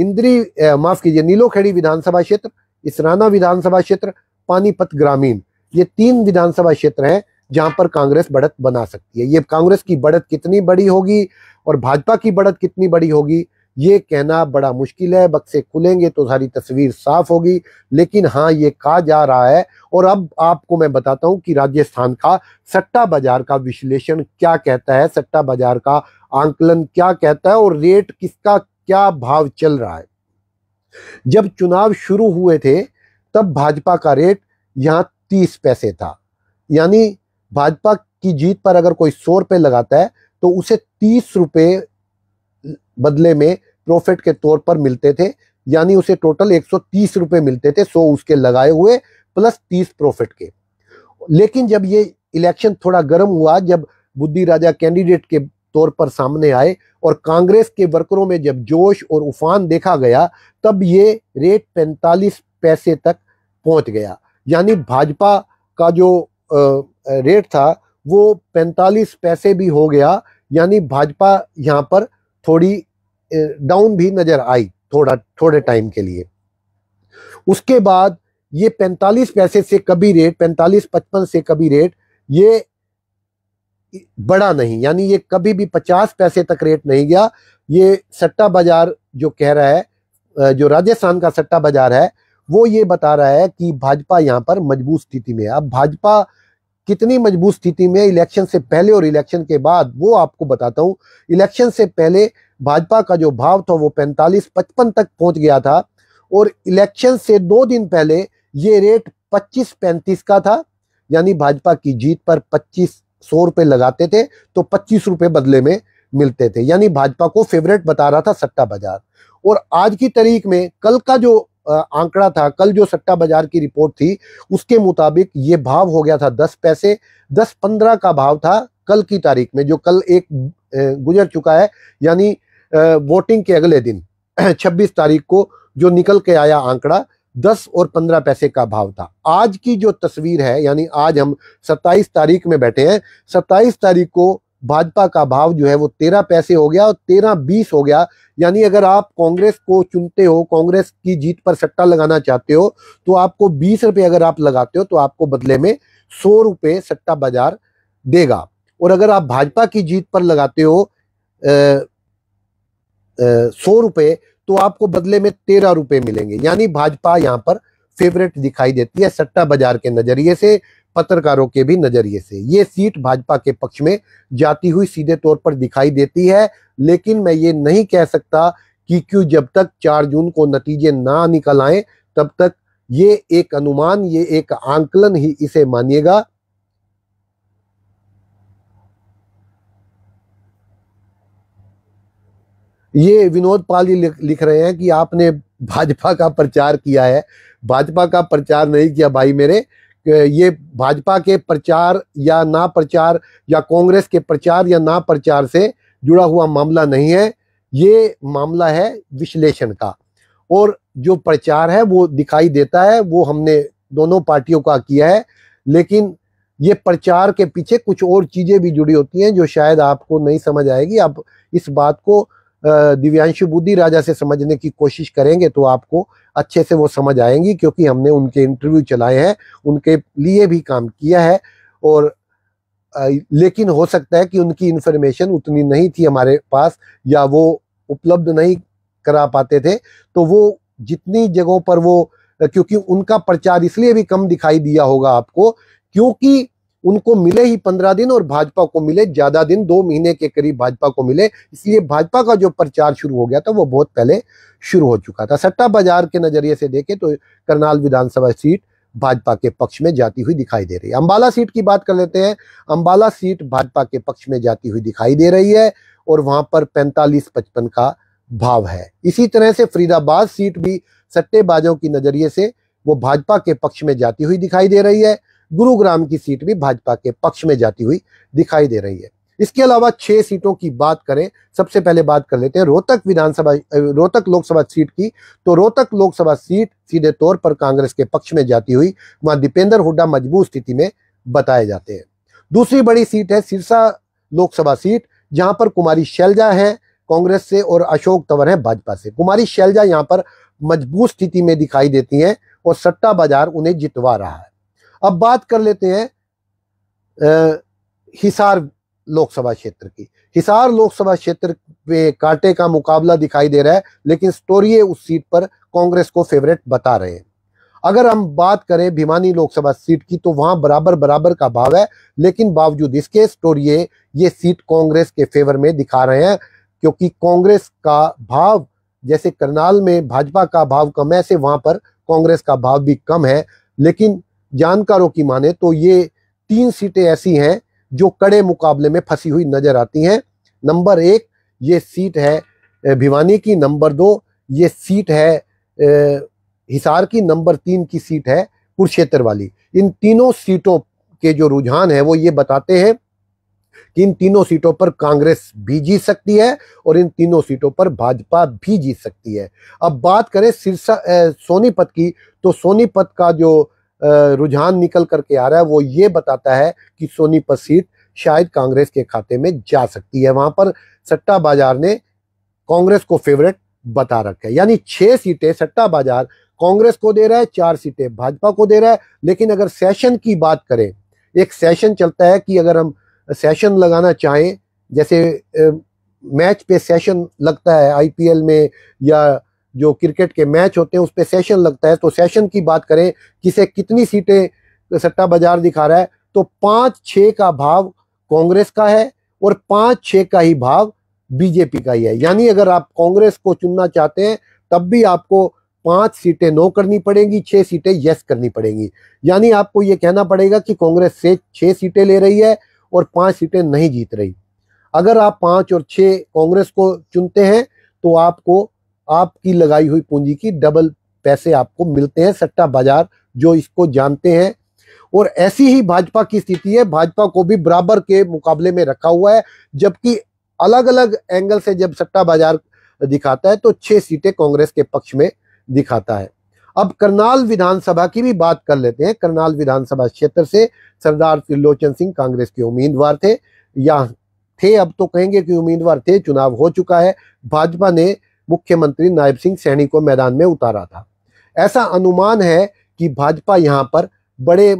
इंद्री माफ कीजिए नीलोखेड़ी विधानसभा क्षेत्र इसराना विधानसभा क्षेत्र पानीपत ग्रामीण ये तीन विधानसभा क्षेत्र हैं जहां पर कांग्रेस बढ़त बना सकती है ये कांग्रेस की बढ़त कितनी बड़ी होगी और भाजपा की बढ़त कितनी बड़ी होगी ये कहना बड़ा मुश्किल है बक्से खुलेंगे तो सारी तस्वीर साफ होगी लेकिन हाँ ये कहा जा रहा है और अब आपको मैं बताता हूँ कि राजस्थान का सट्टा बाजार का विश्लेषण क्या कहता है सट्टा बाजार का आंकलन क्या कहता है और रेट किसका क्या भाव चल रहा है जब चुनाव शुरू हुए थे तब भाजपा का रेट यहाँ तीस पैसे था यानी भाजपा की जीत पर अगर कोई सौ रुपये लगाता है तो उसे तीस रुपये बदले में प्रॉफिट के तौर पर मिलते थे यानी उसे टोटल एक सौ मिलते थे सौ उसके लगाए हुए प्लस तीस प्रॉफिट के लेकिन जब ये इलेक्शन थोड़ा गर्म हुआ जब बुद्धि राजा कैंडिडेट के तौर पर सामने आए और कांग्रेस के वर्करों में जब जोश और उफान देखा गया तब ये रेट 45 पैसे तक पहुंच गया यानी भाजपा का जो रेट था वो 45 पैसे भी हो गया यानी भाजपा यहाँ पर थोड़ी डाउन भी नज़र आई थोड़ा थोड़े टाइम के लिए उसके बाद ये 45 पैसे से कभी रेट 45 पचपन से कभी रेट ये बड़ा नहीं यानी ये कभी भी 50 पैसे तक रेट नहीं गया ये सट्टा बाजार जो कह रहा है जो राजस्थान का सट्टा बाजार है वो ये बता रहा है कि भाजपा यहाँ पर मजबूत स्थिति में है अब भाजपा कितनी मजबूत स्थिति में इलेक्शन से पहले और इलेक्शन के बाद वो आपको बताता हूँ इलेक्शन से पहले भाजपा का जो भाव था वो 45-55 तक पहुंच गया था और इलेक्शन से दो दिन पहले ये रेट 25-35 का था यानी भाजपा की जीत पर पच्चीस सौ रुपये लगाते थे तो पच्चीस रुपए बदले में मिलते थे यानी भाजपा को फेवरेट बता रहा था सट्टा बाजार और आज की तारीख में कल का जो आंकड़ा था कल जो सट्टा बाजार की रिपोर्ट थी उसके मुताबिक ये भाव हो गया था दस पैसे दस पंद्रह का भाव था कल की तारीख में जो कल एक गुजर चुका है यानी वोटिंग के अगले दिन छब्बीस तारीख को जो निकल के आया आंकड़ा दस और पंद्रह पैसे का भाव था आज की जो तस्वीर है यानी आज हम सत्ताईस तारीख में बैठे हैं सत्ताईस तारीख को भाजपा का भाव जो है वो तेरह पैसे हो गया और तेरह बीस हो गया यानी अगर आप कांग्रेस को चुनते हो कांग्रेस की जीत पर सट्टा लगाना चाहते हो तो आपको बीस रुपए अगर आप लगाते हो तो आपको बदले में सौ रुपए सट्टा बाजार देगा और अगर आप भाजपा की जीत पर लगाते हो सौ रुपये तो आपको बदले में तेरह रुपए मिलेंगे यानी भाजपा यहां पर फेवरेट दिखाई देती है सट्टा बाजार के नज़रिए से पत्रकारों के भी नजरिए से ये सीट भाजपा के पक्ष में जाती हुई सीधे तौर पर दिखाई देती है लेकिन मैं ये नहीं कह सकता कि क्यों जब तक 4 जून को नतीजे ना निकल आए तब तक ये एक अनुमान ये एक आंकलन ही इसे मानिएगा ये विनोद पाल जी लिख रहे हैं कि आपने भाजपा का प्रचार किया है भाजपा का प्रचार नहीं किया भाई मेरे ये भाजपा के प्रचार या ना प्रचार या कांग्रेस के प्रचार या ना प्रचार से जुड़ा हुआ मामला नहीं है ये मामला है विश्लेषण का और जो प्रचार है वो दिखाई देता है वो हमने दोनों पार्टियों का किया है लेकिन ये प्रचार के पीछे कुछ और चीज़ें भी जुड़ी होती हैं जो शायद आपको नहीं समझ आएगी आप इस बात को दिव्यांशु बुद्धि राजा से समझने की कोशिश करेंगे तो आपको अच्छे से वो समझ आएंगी क्योंकि हमने उनके इंटरव्यू चलाए हैं उनके लिए भी काम किया है और लेकिन हो सकता है कि उनकी इन्फॉर्मेशन उतनी नहीं थी हमारे पास या वो उपलब्ध नहीं करा पाते थे तो वो जितनी जगहों पर वो क्योंकि उनका प्रचार इसलिए भी कम दिखाई दिया होगा आपको क्योंकि उनको मिले ही पंद्रह दिन और भाजपा को मिले ज्यादा दिन दो महीने के करीब भाजपा को मिले इसलिए भाजपा का जो प्रचार शुरू हो गया था वो बहुत पहले शुरू हो चुका था सट्टा बाजार के नजरिए से देखें तो करनाल विधानसभा सीट भाजपा के पक्ष में जाती हुई दिखाई दे रही है अम्बाला सीट की बात कर लेते हैं अम्बाला सीट भाजपा के पक्ष में जाती हुई दिखाई दे रही है और वहां पर पैंतालीस पचपन का भाव है इसी तरह से फरीदाबाद सीट भी सट्टेबाजों की नजरिए से वो भाजपा के पक्ष में जाती हुई दिखाई दे रही है गुरुग्राम की सीट भी भाजपा के पक्ष में जाती हुई दिखाई दे रही है इसके अलावा छह सीटों की बात करें सबसे पहले बात कर लेते हैं रोहतक विधानसभा रोहतक लोकसभा सीट की तो रोहतक लोकसभा सीट सीधे तौर पर कांग्रेस के पक्ष में जाती हुई वहां दीपेंद्र हुड्डा मजबूत स्थिति में बताए जाते हैं दूसरी बड़ी सीट है सिरसा लोकसभा सीट जहां पर कुमारी शैलजा है कांग्रेस से और अशोक तंवर है भाजपा से कुमारी शैलजा यहाँ पर मजबूत स्थिति में दिखाई देती है और सट्टा बाजार उन्हें जितवा रहा है अब बात कर लेते हैं हिसार लोकसभा क्षेत्र की हिसार लोकसभा क्षेत्र में कांटे का मुकाबला दिखाई दे रहा है लेकिन स्टोरिये उस सीट पर कांग्रेस को फेवरेट बता रहे हैं अगर हम बात करें भिवानी लोकसभा सीट की तो वहां बराबर बराबर का भाव है लेकिन बावजूद इसके स्टोरिए ये सीट कांग्रेस के फेवर में दिखा रहे हैं क्योंकि कांग्रेस का भाव जैसे करनाल में भाजपा का भाव कम है ऐसे वहां पर कांग्रेस का भाव भी कम है लेकिन जानकारों की माने तो ये तीन सीटें ऐसी हैं जो कड़े मुकाबले में फंसी हुई नजर आती हैं नंबर एक ये सीट है भिवानी की नंबर दो ये सीट है हिसार की नंबर तीन की सीट है कुरुक्षेत्र वाली इन तीनों सीटों के जो रुझान है वो ये बताते हैं कि इन तीनों सीटों पर कांग्रेस भी जीत सकती है और इन तीनों सीटों पर भाजपा भी जीत सकती है अब बात करें सिरसा सोनीपत की तो सोनीपत का जो रुझान निकल करके आ रहा है वो ये बताता है कि सोनीपत सीट शायद कांग्रेस के खाते में जा सकती है वहां पर सट्टा बाजार ने कांग्रेस को फेवरेट बता रखा है यानी छह सीटें सट्टा बाजार कांग्रेस को दे रहा है चार सीटें भाजपा को दे रहा है लेकिन अगर सेशन की बात करें एक सेशन चलता है कि अगर हम सेशन लगाना चाहें जैसे मैच पे सेशन लगता है आईपीएल में या जो क्रिकेट के मैच होते हैं उस पर सेशन लगता है तो सेशन की बात करें किसे कितनी सीटें सट्टा बाजार दिखा रहा है तो पाँच छः का भाव कांग्रेस का है और पाँच छः का ही भाव बीजेपी का ही है यानी अगर आप कांग्रेस को चुनना चाहते हैं तब भी आपको पाँच सीटें नो करनी पड़ेंगी छः सीटें यस करनी पड़ेंगी यानी आपको ये कहना पड़ेगा कि कांग्रेस से छः सीटें ले रही है और पाँच सीटें नहीं जीत रही अगर आप पाँच और छः कांग्रेस को चुनते हैं तो आपको आपकी लगाई हुई पूंजी की डबल पैसे आपको मिलते हैं सट्टा बाजार जो इसको जानते हैं और ऐसी ही भाजपा की स्थिति है भाजपा को भी बराबर के मुकाबले में रखा हुआ है जबकि अलग अलग एंगल से जब सट्टा बाजार दिखाता है तो छह सीटें कांग्रेस के पक्ष में दिखाता है अब करनाल विधानसभा की भी बात कर लेते हैं करनाल विधानसभा क्षेत्र से सरदार त्रिलोचन सिंह कांग्रेस के उम्मीदवार थे या थे अब तो कहेंगे कि उम्मीदवार थे चुनाव हो चुका है भाजपा ने मुख्यमंत्री नायब सिंह सैनी को मैदान में उतारा था ऐसा अनुमान है कि भाजपा यहां पर बड़े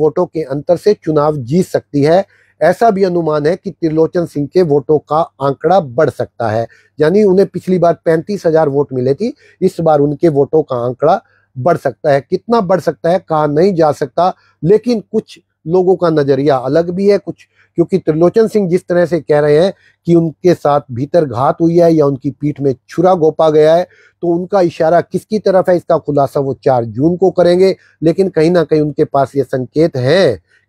वोटों के अंतर से चुनाव जीत सकती है ऐसा भी अनुमान है कि त्रिलोचन सिंह के वोटों का आंकड़ा बढ़ सकता है यानी उन्हें पिछली बार पैंतीस हजार वोट मिले थी इस बार उनके वोटों का आंकड़ा बढ़ सकता है कितना बढ़ सकता है कहा नहीं जा सकता लेकिन कुछ लोगों का नजरिया अलग भी है कुछ क्योंकि त्रिलोचन सिंह जिस तरह से कह रहे हैं कि उनके साथ भीतर घात हुई है या उनकी पीठ में छुरा गोपा गया है तो उनका इशारा किसकी तरफ है इसका खुलासा वो चार जून को करेंगे लेकिन कहीं ना कहीं उनके पास ये संकेत है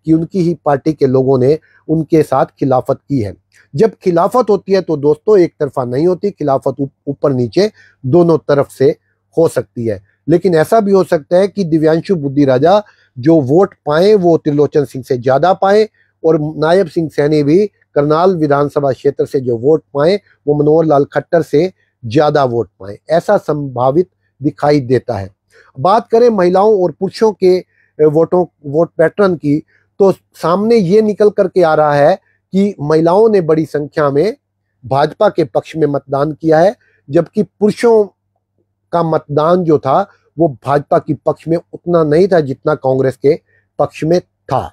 कि उनकी ही पार्टी के लोगों ने उनके साथ खिलाफत की है जब खिलाफत होती है तो दोस्तों एक तरफा नहीं होती खिलाफत ऊपर नीचे दोनों तरफ से हो सकती है लेकिन ऐसा भी हो सकता है कि दिव्यांशु बुद्धि राजा जो वोट पाए वो त्रिलोचन सिंह से ज्यादा पाए और नायब सिंह सैनी भी करनाल विधानसभा क्षेत्र से जो वोट पाए वो मनोहर लाल खट्टर से ज़्यादा वोट पाए ऐसा संभावित दिखाई देता है बात करें महिलाओं और पुरुषों के वोटों वोट पैटर्न की तो सामने ये निकल करके आ रहा है कि महिलाओं ने बड़ी संख्या में भाजपा के पक्ष में मतदान किया है जबकि पुरुषों का मतदान जो था वो भाजपा के पक्ष में उतना नहीं था जितना कांग्रेस के पक्ष में था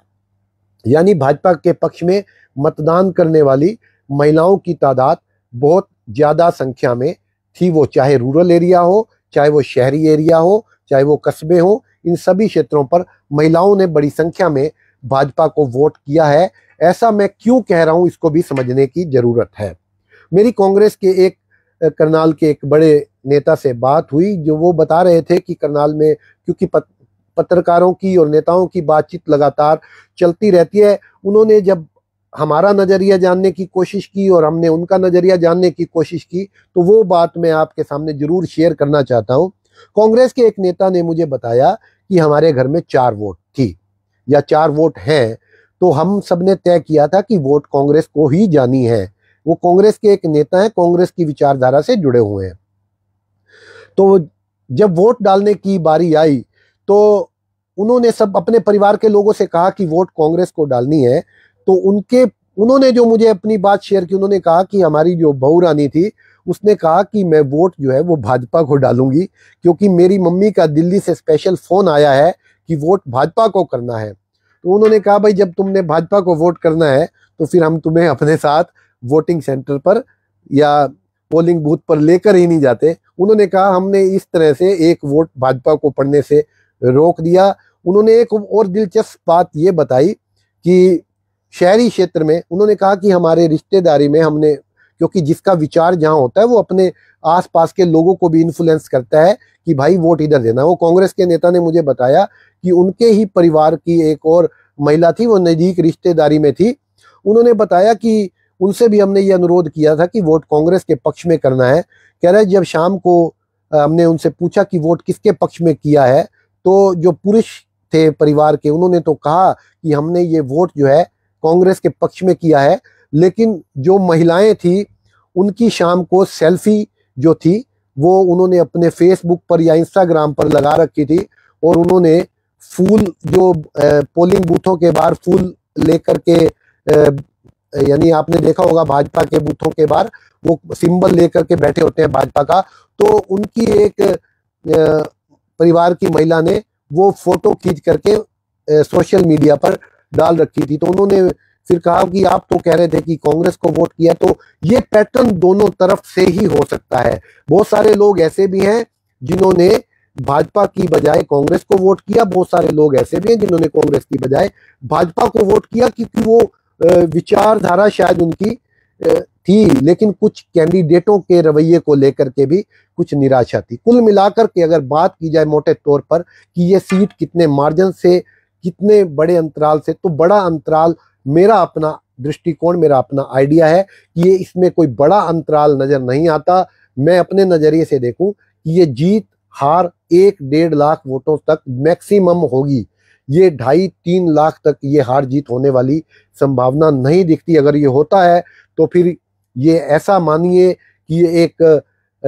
यानी भाजपा के पक्ष में मतदान करने वाली महिलाओं की तादाद बहुत ज़्यादा संख्या में थी वो चाहे रूरल एरिया हो चाहे वो शहरी एरिया हो चाहे वो कस्बे हो इन सभी क्षेत्रों पर महिलाओं ने बड़ी संख्या में भाजपा को वोट किया है ऐसा मैं क्यों कह रहा हूँ इसको भी समझने की ज़रूरत है मेरी कांग्रेस के एक करनाल के एक बड़े नेता से बात हुई जो वो बता रहे थे कि करनाल में क्योंकि पत्रकारों की और नेताओं की बातचीत लगातार चलती रहती है उन्होंने जब हमारा नज़रिया जानने की कोशिश की और हमने उनका नज़रिया जानने की कोशिश की तो वो बात मैं आपके सामने ज़रूर शेयर करना चाहता हूँ कांग्रेस के एक नेता ने मुझे बताया कि हमारे घर में चार वोट थी या चार वोट हैं तो हम सब ने तय किया था कि वोट कांग्रेस को ही जानी है वो कांग्रेस के एक नेता है कांग्रेस की विचारधारा से जुड़े हुए हैं तो जब वोट डालने की बारी आई तो उन्होंने सब अपने परिवार के लोगों से कहा कि वोट कांग्रेस को डालनी है तो उनके उन्होंने जो मुझे अपनी बात शेयर की उन्होंने कहा कि हमारी जो बहू रानी थी उसने कहा कि मैं वोट जो है वो भाजपा को डालूंगी क्योंकि मेरी मम्मी का दिल्ली से स्पेशल फ़ोन आया है कि वोट भाजपा को करना है तो उन्होंने कहा भाई जब तुमने भाजपा को वोट करना है तो फिर हम तुम्हें अपने साथ वोटिंग सेंटर पर या पोलिंग बूथ पर लेकर ही नहीं जाते उन्होंने कहा हमने इस तरह से एक वोट भाजपा को पढ़ने से रोक दिया उन्होंने एक और दिलचस्प बात ये बताई कि शहरी क्षेत्र में उन्होंने कहा कि हमारे रिश्तेदारी में हमने क्योंकि जिसका विचार जहाँ होता है वो अपने आसपास के लोगों को भी इन्फ्लुएंस करता है कि भाई वोट इधर देना वो कांग्रेस के नेता ने मुझे बताया कि उनके ही परिवार की एक और महिला थी वो नज़दीक रिश्तेदारी में थी उन्होंने बताया कि उनसे भी हमने ये अनुरोध किया था कि वोट कांग्रेस के पक्ष में करना है कह रहे जब शाम को हमने उनसे पूछा कि वोट किसके पक्ष में किया है तो जो पुरुष थे परिवार के उन्होंने तो कहा कि हमने ये वोट जो है कांग्रेस के पक्ष में किया है लेकिन जो महिलाएं थी उनकी शाम को सेल्फी जो थी वो उन्होंने अपने फेसबुक पर या इंस्टाग्राम पर लगा रखी थी और उन्होंने फूल जो पोलिंग बूथों के बाहर फूल लेकर के यानी आपने देखा होगा भाजपा के बूथों के बाहर वो सिंबल लेकर के बैठे होते हैं भाजपा का तो उनकी एक परिवार की महिला ने वो फोटो खींच करके सोशल मीडिया पर डाल रखी थी तो उन्होंने फिर कहा कि आप तो कह रहे थे कि कांग्रेस को वोट किया तो ये पैटर्न दोनों तरफ से ही हो सकता है बहुत सारे लोग ऐसे भी हैं जिन्होंने भाजपा की बजाय कांग्रेस को वोट किया बहुत सारे लोग ऐसे भी हैं जिन्होंने कांग्रेस की बजाय भाजपा को वोट किया क्योंकि वो विचारधारा शायद उनकी थी लेकिन कुछ कैंडिडेटों के रवैये को लेकर के भी कुछ निराशा थी कुल मिलाकर के अगर बात की जाए मोटे तौर पर कि ये सीट कितने मार्जिन से कितने बड़े अंतराल से तो बड़ा अंतराल मेरा अपना दृष्टिकोण मेरा अपना आइडिया है कि ये इसमें कोई बड़ा अंतराल नज़र नहीं आता मैं अपने नज़रिए से देखूं कि ये जीत हार एक डेढ़ लाख वोटों तक मैक्सिमम होगी ये ढाई तीन लाख तक ये हार जीत होने वाली संभावना नहीं दिखती अगर ये होता है तो फिर ये ऐसा मानिए कि ये एक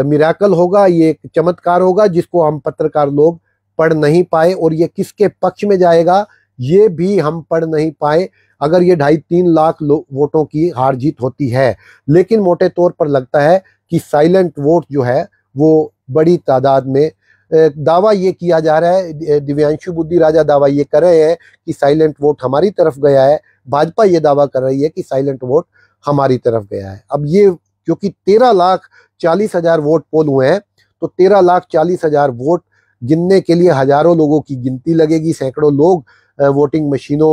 मिराकल होगा ये एक चमत्कार होगा जिसको हम पत्रकार लोग पढ़ नहीं पाए और ये किसके पक्ष में जाएगा ये भी हम पढ़ नहीं पाए अगर ये ढाई तीन लाख वोटों की हार जीत होती है लेकिन मोटे तौर पर लगता है कि साइलेंट वोट जो है वो बड़ी तादाद में दावा ये किया जा रहा है दिव्यांशु बुद्धि राजा दावा ये कर रहे हैं कि साइलेंट वोट हमारी तरफ गया है भाजपा ये दावा कर रही है कि साइलेंट वोट हमारी तरफ गया है अब ये क्योंकि तेरह लाख चालीस हजार वोट पोल हुए हैं तो तेरह लाख चालीस हजार वोट गिनने के लिए हजारों लोगों की गिनती लगेगी सैकड़ों लोग वोटिंग मशीनों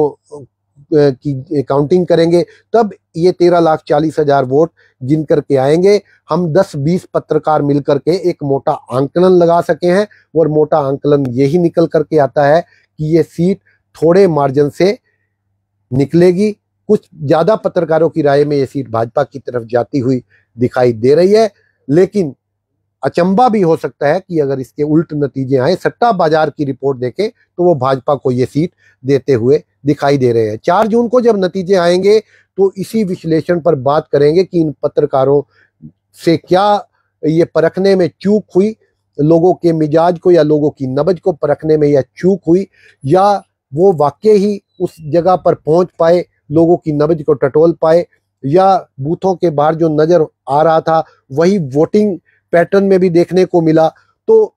की काउंटिंग करेंगे तब ये तेरह लाख चालीस हजार वोट गिन करके आएंगे हम दस बीस पत्रकार मिलकर के एक मोटा आंकलन लगा सके हैं और मोटा आंकलन यही निकल करके आता है कि ये सीट थोड़े मार्जिन से निकलेगी कुछ ज़्यादा पत्रकारों की राय में ये सीट भाजपा की तरफ जाती हुई दिखाई दे रही है लेकिन अचंबा भी हो सकता है कि अगर इसके उल्ट नतीजे आए सट्टा बाजार की रिपोर्ट देखें तो वो भाजपा को ये सीट देते हुए दिखाई दे रहे हैं चार जून को जब नतीजे आएंगे तो इसी विश्लेषण पर बात करेंगे कि इन पत्रकारों से क्या ये परखने में चूक हुई लोगों के मिजाज को या लोगों की नबज को परखने में या चूक हुई या वो वाकई ही उस जगह पर पहुंच पाए लोगों की नबज को टटोल पाए या बूथों के बाहर जो नज़र आ रहा था वही वोटिंग पैटर्न में भी देखने को मिला तो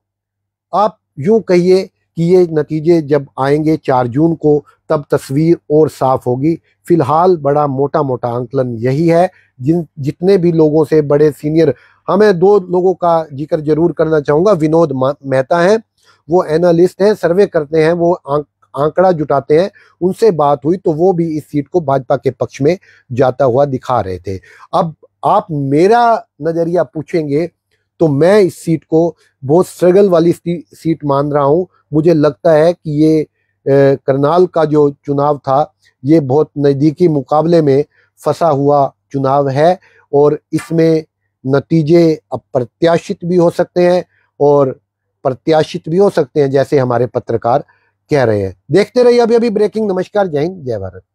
आप यूं कहिए कि ये नतीजे जब आएंगे चार जून को तब तस्वीर और साफ होगी फिलहाल बड़ा मोटा मोटा आंकलन यही है जिन जितने भी लोगों से बड़े सीनियर हमें दो लोगों का जिक्र जरूर करना चाहूँगा विनोद मेहता हैं वो एनालिस्ट हैं सर्वे करते हैं वो आंक आंकड़ा जुटाते हैं उनसे बात हुई तो वो भी इस सीट को भाजपा के पक्ष में जाता हुआ दिखा रहे थे अब आप मेरा नज़रिया पूछेंगे तो मैं इस सीट को बहुत स्ट्रगल वाली सीट मान रहा हूं मुझे लगता है कि ये करनाल का जो चुनाव था ये बहुत नज़दीकी मुकाबले में फंसा हुआ चुनाव है और इसमें नतीजे अप्रत्याशित भी हो सकते हैं और प्रत्याशित भी हो सकते हैं जैसे हमारे पत्रकार कह रहे हैं देखते रहिए अभी अभी ब्रेकिंग नमस्कार जय हिंद जय भारत